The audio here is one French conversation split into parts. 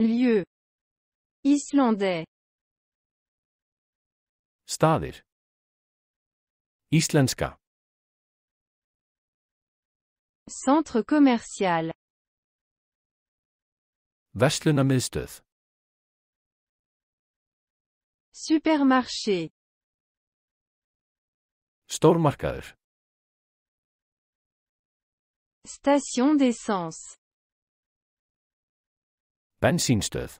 Lieu. Islandais. Staðir. Íslenska. Centre commercial. Verslunarmiðstöð. Supermarché. Stórmarkaður. Station d'essence. Bensínstöð.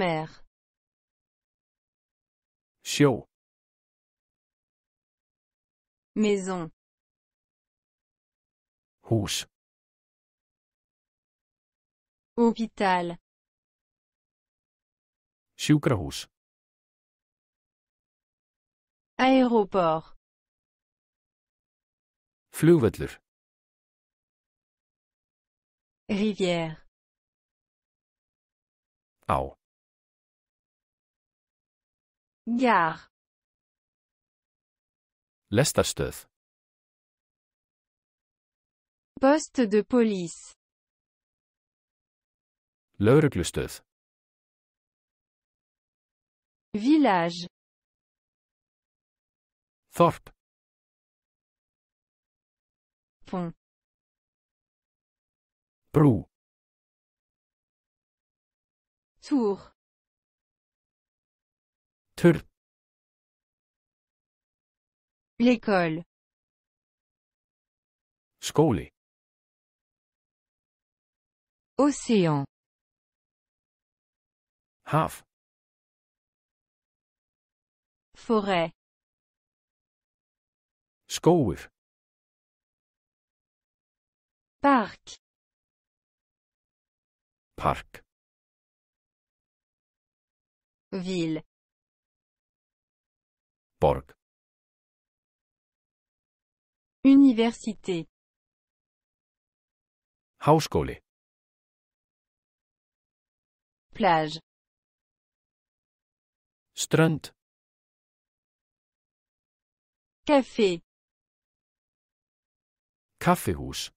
Mer. Sjó. Maison. Hús. Hôpital. Sjúkrahús. Aéroport. Flugvöllur. Rivière. Au. Gare. Lestarstöð. Poste de police. Lögreglustöð. Village. Thorpe. Prou. Tour. Tur. L'école. Skole. Océan. Haf. Forêt. Skogur. Parc. Park. Ville. Borg. Université. Háskóli. Plage. Strand. Café. Kaffehus.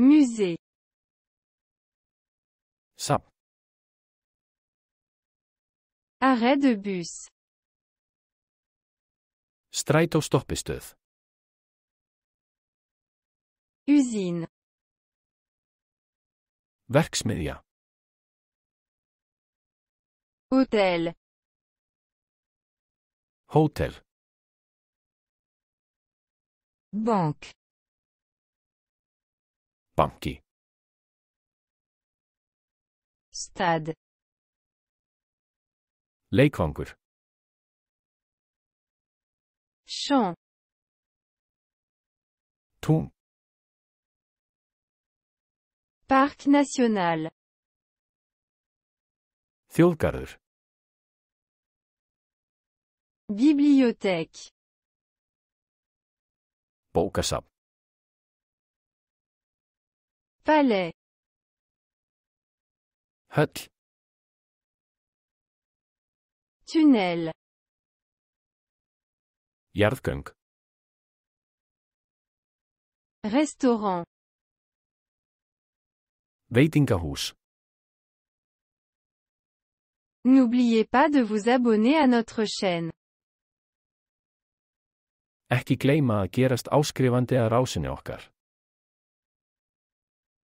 Musée. Sap. Arrêt de bus. Strætóstoppistöð. Usine. Verksmiðja. Hôtel. Hotel. Banque stad Stade. Leikvangur. Champ. Tour. Parc national. Þjóðgarður. Bibliothèque. Bókasafn. Palais. Höll. Tunnel. Jarðgöng. Restaurant. Veitingahús. N'oubliez pas de vous abonner à notre chaîne. Ekki gleyma að gerast áskrifandi að rásinni okkar.